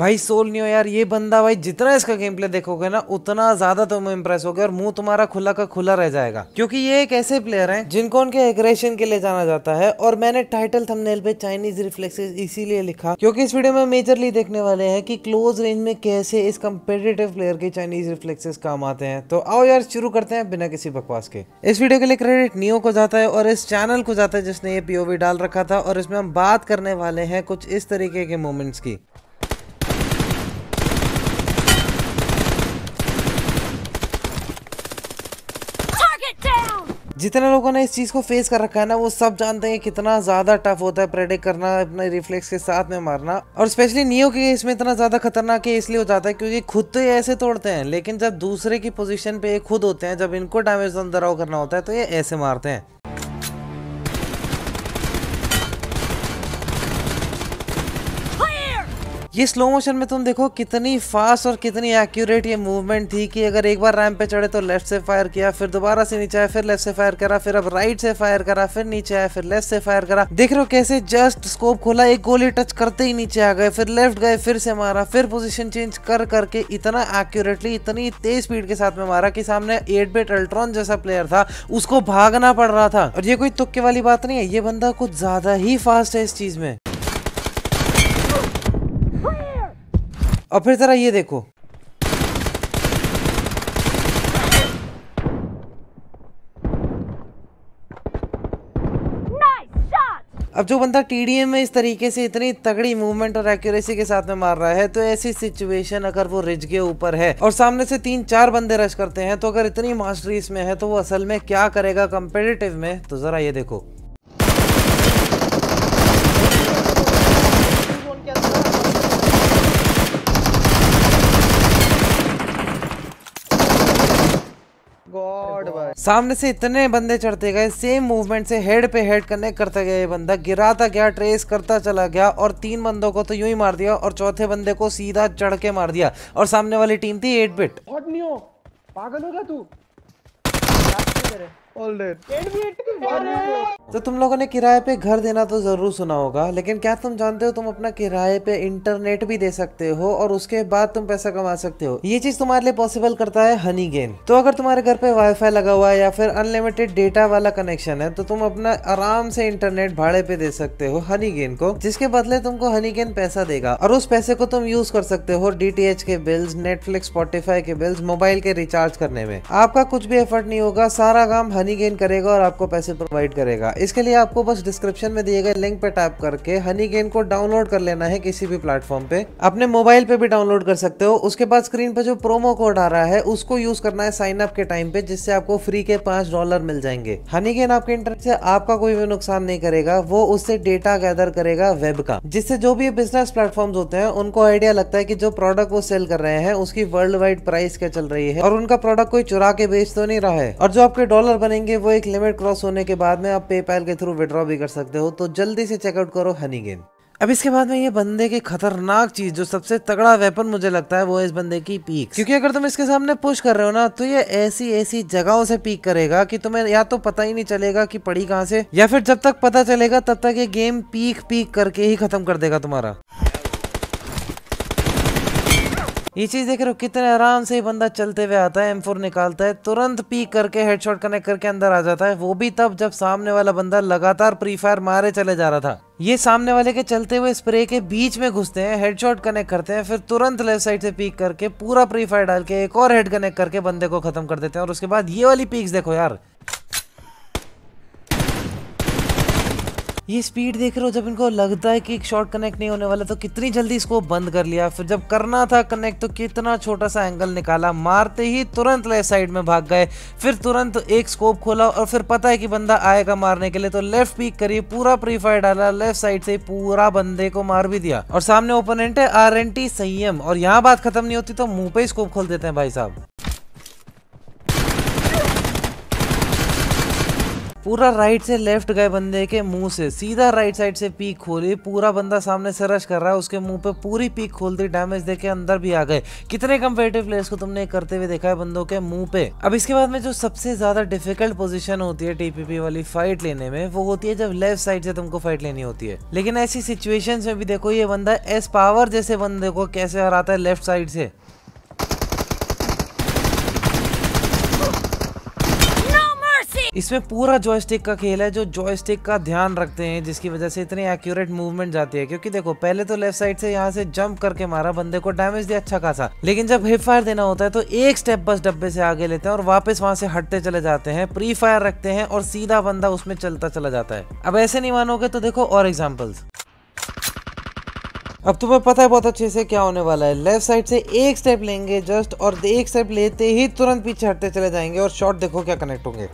भाई सोल नहीं हो यार ये बंदा भाई जितना इसका गेम प्ले देखोगे ना उतना ज्यादा तुम इम्प्रेस होगे और मुंह तुम्हारा खुला का खुला रह जाएगा क्योंकि ये एक ऐसे प्लेयर हैं जिनको उनके एग्रेशन के लिए जाना जाता है और मैंने टाइटल थंबनेल पे चाइनीज रिफ्लेक्सेस इसीलिए लिखा क्योंकि इस वीडियो में मेजरली देखने वाले हैं की क्लोज रेंज में कैसे इस कम्पिटेटिव प्लेयर के चाइनीज रिफ्लेक्सेस काम आते हैं तो आओ यार शुरू करते हैं बिना किसी बकवास के इस वीडियो के लिए क्रेडिट नियो को जाता है और इस चैनल को जाता है जिसने ये पीओवी डाल रखा था और इसमें हम बात करने वाले हैं कुछ इस तरीके के मोमेंट्स की जितने लोगों ने इस चीज़ को फेस कर रखा है ना वो सब जानते हैं कितना ज़्यादा टफ होता है प्रेडिक्ट करना अपने रिफ्लेक्स के साथ में मारना और स्पेशली नियो के इसमें इतना ज़्यादा खतरनाक है इसलिए हो जाता है क्योंकि खुद तो ये ऐसे तोड़ते हैं लेकिन जब दूसरे की पोजिशन पर ये खुद होते हैं जब इनको डैमेज अंदर करना होता है तो ये ऐसे मारते हैं ये स्लो मोशन में तुम देखो कितनी फास्ट और कितनी एक्यूरेट ये मूवमेंट थी कि अगर एक बार रैम पे चढ़े तो लेफ्ट से फायर किया फिर दोबारा से नीचे आया फिर लेफ्ट से फायर करा फिर अब राइट से फायर करा फिर नीचे आया फिर लेफ्ट से फायर करा देख रहे हो कैसे जस्ट स्कोप खोला एक गोली टच करते ही नीचे आ गए फिर लेफ्ट गए फिर से मारा फिर पोजिशन चेंज कर करके इतना एक्यूरेटली इतनी तेज स्पीड के साथ में मारा कि सामने एट बेट अल्ट्रॉन जैसा प्लेयर था उसको भागना पड़ रहा था और ये कोई तुक्के वाली बात नहीं है ये बंदा कुछ ज्यादा ही फास्ट है इस चीज में और फिर ज़रा ये देखो अब जो बंदा टीडीएम में इस तरीके से इतनी तगड़ी मूवमेंट और एक्यूरेसी के साथ में मार रहा है तो ऐसी सिचुएशन अगर वो रिज के ऊपर है और सामने से तीन चार बंदे रश करते हैं तो अगर इतनी मास्टरी इसमें है तो वो असल में क्या करेगा कंपेटिटिव में तो जरा ये देखो सामने से इतने बंदे चढ़ते गए सेम मूवमेंट से हेड पे हेड करने करता गया ये बंदा गिराता गया ट्रेस करता चला गया और तीन बंदों को तो यूं ही मार दिया और चौथे बंदे को सीधा चढ़ के मार दिया और सामने वाली टीम थी एट बिट नहीं हो गया तू तो, तो तुम लोगों ने किराए पे घर देना तो ज़रूर सुना होगा लेकिन क्या तुम जानते हो तुम अपना किराए पे इंटरनेट भी दे सकते हो और उसके बाद तुम पैसा कमा सकते हो ये चीज़ तुम्हारे लिए पॉसिबल करता है हनी गेन तो अगर तुम्हारे घर पे वाईफाई लगा हुआ है या फिर अनलिमिटेड डेटा वाला कनेक्शन है तो तुम अपना आराम से इंटरनेट भाड़े पे दे सकते हो हनी गेन को जिसके बदले तुमको हनी गेन पैसा देगा और उस पैसे को तुम यूज कर सकते हो डी के बिल्स नेटफ्लिक्स स्पॉटिफाई के बिल्स मोबाइल के रिचार्ज करने में आपका कुछ भी एफर्ट नहीं होगा सारा काम हनी गेन करेगा और आपको पैसे प्रोवाइड करेगा इसके लिए आपको बस डिस्क्रिप्शन में दिए गए लिंक पे टैप करके हनी गेन को डाउनलोड कर लेना है किसी भी प्लेटफॉर्म पे अपने मोबाइल पे भी डाउनलोड कर सकते हो उसके बाद स्क्रीन पे जो प्रोमो कोड आ रहा है उसको यूज करना है साइन अप के टाइम पे जिससे आपको फ्री के पांच डॉलर मिल जाएंगे हनी गेन आपके इंटरनेट से आपका कोई भी नुकसान नहीं करेगा वो उससे डेटा गैदर करेगा वेब का जिससे जो भी बिजनेस प्लेटफॉर्म होते हैं उनको आइडिया लगता है की जो प्रोडक्ट वो सेल कर रहे हैं उसकी वर्ल्ड वाइड प्राइस क्या चल रही है और उनका प्रोडक्ट कोई चुरा के बेच तो नहीं रहा है और जो आपके डॉलर बने बनेंगे वो एक लिमिट क्रॉस होने के बाद में आप पेपैल के थ्रू विड्रॉ भी कर सकते हो तो जल्दी से चेकआउट करो हनी गेम अब इसके बाद में ये बंदे की खतरनाक चीज जो सबसे तगड़ा वेपन मुझे लगता है वो है इस बंदे की पीक क्योंकि अगर तुम इसके सामने पुश कर रहे हो ना तो ये ऐसी ऐसी जगहों से पीक करेगा कि तुम्हें या तो पता ही नहीं चलेगा कि पड़ी कहाँ से या फिर जब तक पता चलेगा तब तक ये गेम पीक पीक करके ही खत्म कर देगा तुम्हारा ये चीज़ देख रहे हो कितने आराम से बंदा चलते हुए आता है एम फोर निकालता है तुरंत पी करके हेडशॉट कनेक्ट करके अंदर आ जाता है वो भी तब जब सामने वाला बंदा लगातार प्री फायर मारे चले जा रहा था ये सामने वाले के चलते हुए स्प्रे के बीच में घुसते हैं हेडशॉट कनेक्ट करते हैं फिर तुरंत लेफ्ट साइड से पीक करके पूरा प्री फायर डाल के एक और हेड कनेक्ट करके बंदे को खत्म कर देते हैं और उसके बाद ये वाली पीक देखो यार ये स्पीड देख रहे हो जब इनको लगता है कि एक शॉट कनेक्ट नहीं होने वाला तो कितनी जल्दी इसको बंद कर लिया फिर जब करना था कनेक्ट तो कितना छोटा सा एंगल निकाला मारते ही तुरंत लेफ्ट साइड में भाग गए फिर तुरंत एक स्कोप खोला और फिर पता है कि बंदा आएगा मारने के लिए तो लेफ्ट पीक करिए पूरा प्रीफायर डाला लेफ्ट साइड से पूरा बंदे को मार भी दिया और सामने ओपोनेंट है आर संयम और यहाँ बात खत्म नहीं होती तो मुंह पे स्कोप खोल देते हैं भाई साहब पूरा राइट से लेफ्ट गए बंदे के मुंह से सीधा राइट साइड से पीक खोली पूरा बंदा सामने से रश कर रहा है उसके मुंह पे पूरी पीक खोलती डैमेज देके अंदर भी आ गए कितने कम्पेटिव प्लेयर्स को तुमने करते हुए देखा है बंदों के मुंह पे अब इसके बाद में जो सबसे ज्यादा डिफिकल्ट पोजिशन होती है टीपीपी वाली फाइट लेने में वो होती है जब लेफ्ट साइड से तुमको फाइट लेनी होती है लेकिन ऐसी सिचुएशन में भी देखो ये बंदा एस पावर जैसे बंदे को कैसे हराता है लेफ्ट साइड से इसमें पूरा जॉयस्टिक का खेल है जो जॉयस्टिक का ध्यान रखते हैं जिसकी वजह से इतनी एक्यूरेट मूवमेंट जाती है क्योंकि देखो पहले तो लेफ्ट साइड से यहाँ से जंप करके मारा बंदे को डैमेज दिया अच्छा खासा लेकिन जब हिप फायर देना होता है तो एक स्टेप बस डब्बे से आगे लेते हैं और वापस वहां से हटते चले जाते हैं प्री फायर रखते हैं और सीधा बंदा उसमें चलता चला जाता है अब ऐसे नहीं मानोगे तो देखो और एग्जाम्पल्स अब तुम्हें पता है बहुत अच्छे से क्या होने वाला है लेफ्ट साइड से एक स्टेप लेंगे जस्ट और एक स्टेप लेते ही तुरंत पीछे हटते चले जाएंगे और शॉट देखो क्या कनेक्ट होंगे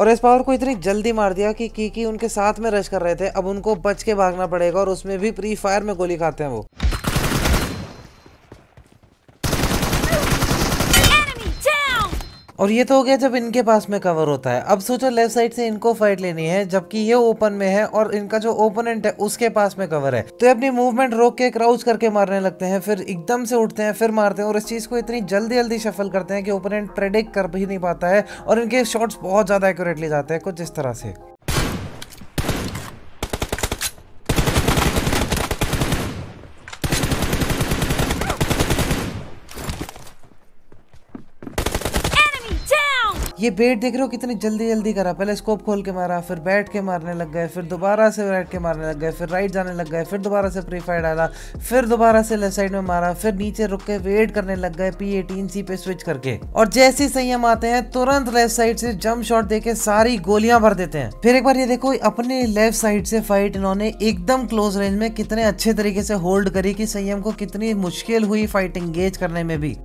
और इस पावर को इतनी जल्दी मार दिया कि की की उनके साथ में रश कर रहे थे अब उनको बच के भागना पड़ेगा और उसमें भी प्री फायर में गोली खाते हैं वो और ये तो हो गया जब इनके पास में कवर होता है अब सोचो लेफ्ट साइड से इनको फाइट लेनी है जबकि ये ओपन में है और इनका जो ओपोनेंट है उसके पास में कवर है तो ये अपनी मूवमेंट रोक के क्राउच करके मारने लगते हैं फिर एकदम से उठते हैं फिर मारते हैं और इस चीज को इतनी जल्दी जल्दी शफल करते हैं कि ओपोनेंट प्रेडिक्ट कर भी नहीं पाता है और इनके शॉर्ट्स बहुत ज्यादा एक्यूरेटली जाते हैं कुछ इस तरह से ये बेट देख रहे हो कितनी जल्दी जल्दी करा पहले स्कोप खोल के मारा फिर बैठ के मारने लग गए फिर दोबारा से बैठ के मारने लग गए फिर राइट जाने लग गए फिर दोबारा से प्री फायर डाला फिर दोबारा से लेफ्ट साइड में मारा फिर नीचे रुक के वेट करने लग गए पी एटीन सी पे स्विच करके और जैसे ही संयम आते हैं तुरंत लेफ्ट साइड से जम्प शॉट देके सारी गोलियां भर देते हैं फिर एक बार ये देखो अपने लेफ्ट साइड से फाइट इन्होंने एकदम क्लोज रेंज में कितने अच्छे तरीके से होल्ड करी की संयम को कितनी मुश्किल हुई फाइट एंगेज करने में भी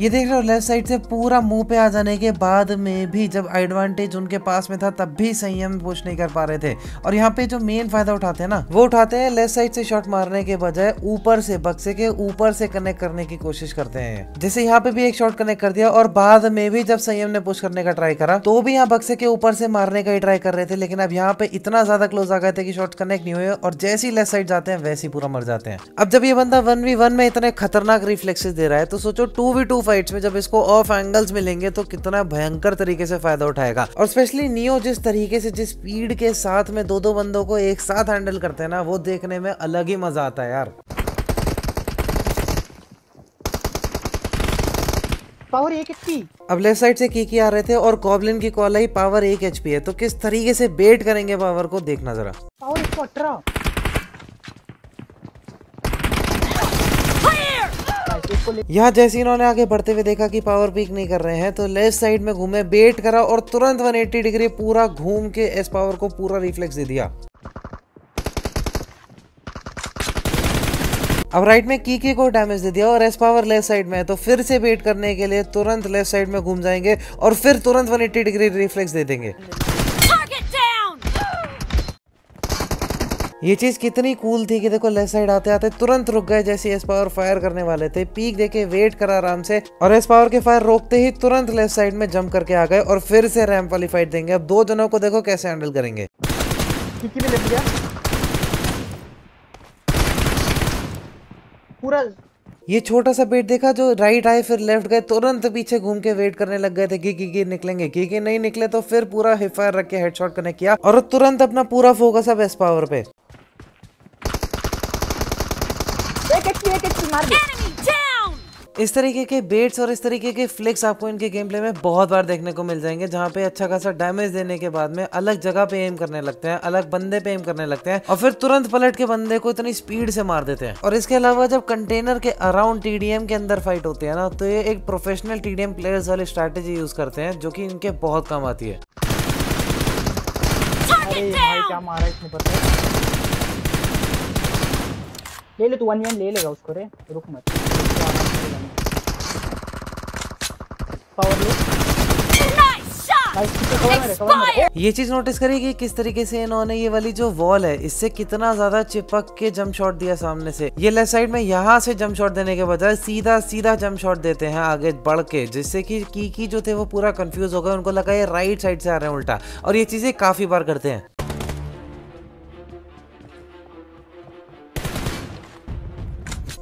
ये देख रहे हो लेफ्ट साइड से पूरा मुंह पे आ जाने के बाद में भी जब एडवांटेज उनके पास में था तब भी संयम पुश नहीं कर पा रहे थे और यहाँ पे जो मेन फायदा उठाते हैं ना वो उठाते हैं लेफ्ट साइड से शॉट मारने के बजाय ऊपर से बक्से के ऊपर से कनेक्ट करने की कोशिश करते हैं जैसे यहाँ पे भी एक शॉट कनेक्ट कर दिया और बाद में भी जब संयम ने पुश करने का ट्राई करा तो भी यहाँ बक्से के ऊपर से मारने का ही ट्राई कर रहे थे लेकिन अब यहाँ पे इतना ज्यादा क्लोज आ गए थे कि शॉर्ट कनेक्ट नहीं हुए और जैसे ही लेफ्ट साइड जाते हैं वैसे ही पूरा मर जाते हैं अब जब ये बंदा वन वी वन में इतने खतरनाक रिफ्लेक्सेस दे रहा है तो सोचो टू वी टू फाइट्स में जब इसको ऑफ एंगल्स मिलेंगे तो कितना भयंकर तरीके से फायदा उठाएगा और स्पेशली नियो जिस तरीके से जिस स्पीड के साथ में दो दो बंदों को एक साथ हैंडल करते हैं ना वो देखने में अलग ही मजा आता है यार पावर एक एचपी अब लेफ्ट साइड से की की आ रहे थे और कॉबलिन की कॉल आई पावर एक एचपी है तो किस तरीके से बेट करेंगे पावर को देखना जरा पावर एक सौ अठारह को यहाँ जैसे इन्होंने आगे बढ़ते हुए देखा कि पावर पीक नहीं कर रहे हैं तो लेफ्ट साइड में घूमे बेट करा और तुरंत 180 डिग्री पूरा घूम के एस पावर को पूरा रिफ्लेक्स दे दिया अब राइट में कीके को डैमेज दे दिया और एस पावर लेफ्ट साइड में है तो फिर से वेट करने के लिए तुरंत लेफ्ट साइड में घूम जाएंगे और फिर तुरंत 180 डिग्री रिफ्लेक्स दे देंगे ये चीज़ कितनी कूल थी कि देखो लेफ्ट साइड आते आते तुरंत रुक गए जैसे एस पावर फायर करने वाले थे पीक देखे वेट करा आराम से और एस पावर के फायर रोकते ही तुरंत लेफ्ट साइड में जंप करके आ गए और फिर से रैम वाली फाइट देंगे अब दो जनों को देखो कैसे हैंडल करेंगे पूरा ये छोटा सा बेट देखा जो राइट आए फिर लेफ्ट गए तुरंत पीछे घूम के वेट करने लग गए थे कि की निकलेंगे की की नहीं निकले तो फिर पूरा हिफायर रख के हेडशॉट कनेक्ट किया और तुरंत अपना पूरा फोकस अब एस पावर पे इस तरीके के बेट्स और इस तरीके के फ्लिक्स आपको इनके गेम प्ले में बहुत बार देखने को मिल जाएंगे जहाँ पे अच्छा खासा डैमेज देने के बाद में अलग जगह पे एम करने लगते हैं अलग बंदे पे एम करने लगते हैं और फिर तुरंत पलट के बंदे को इतनी स्पीड से मार देते हैं और इसके अलावा जब कंटेनर के अराउंड टीडीएम के अंदर फाइट होती है ना तो ये एक प्रोफेशनल टीडीएम प्लेयर्स वाली स्ट्रैटेजी यूज करते हैं जो की इनके बहुत काम आती है ले ले तू वन वन ले लेगा उसको रे रुक मत ये चीज नोटिस करिए कि किस तरीके से इन्होंने ये वाली जो वॉल है इससे कितना ज्यादा चिपक के जम शॉट दिया सामने से ये लेफ्ट साइड में यहाँ से जम शॉट देने के बजाय सीधा सीधा जम शॉट देते हैं आगे बढ़ के जिससे कि की, की जो थे वो पूरा कंफ्यूज हो गए उनको लगा ये राइट साइड से आ रहे हैं उल्टा और ये चीजें काफी बार करते हैं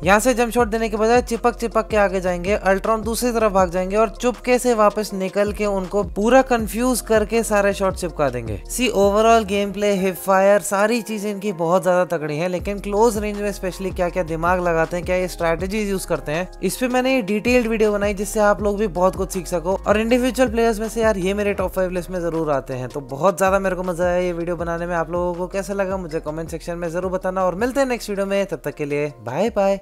यहाँ से जंप शॉट देने के बजाय चिपक चिपक के आगे जाएंगे अल्ट्रॉन दूसरी तरफ भाग जाएंगे और चुपके से वापस निकल के उनको पूरा कंफ्यूज करके सारे शॉट चिपका देंगे see overall game play hip fire सारी चीजें इनकी बहुत ज्यादा तगड़ी है लेकिन क्लोज रेंज में स्पेशली क्या क्या दिमाग लगाते हैं क्या ये स्ट्रेटेजी यूज करते हैं इस पे मैंने डिटेल्ड वीडियो बनाई जिससे आप लोग भी बहुत कुछ सीख सको और इंडिविजुअल प्लेयर्स में से यार ये मेरे टॉप फाइव लिस्ट में जरूर आते हैं तो बहुत ज्यादा मेरे को मजा आया ये वीडियो बनाने में आप लोगों को कैसा लगा मुझे कमेंट सेक्शन में जरूर बताना और मिलते हैं नेक्स्ट वीडियो में तब तक के लिए बाय बाय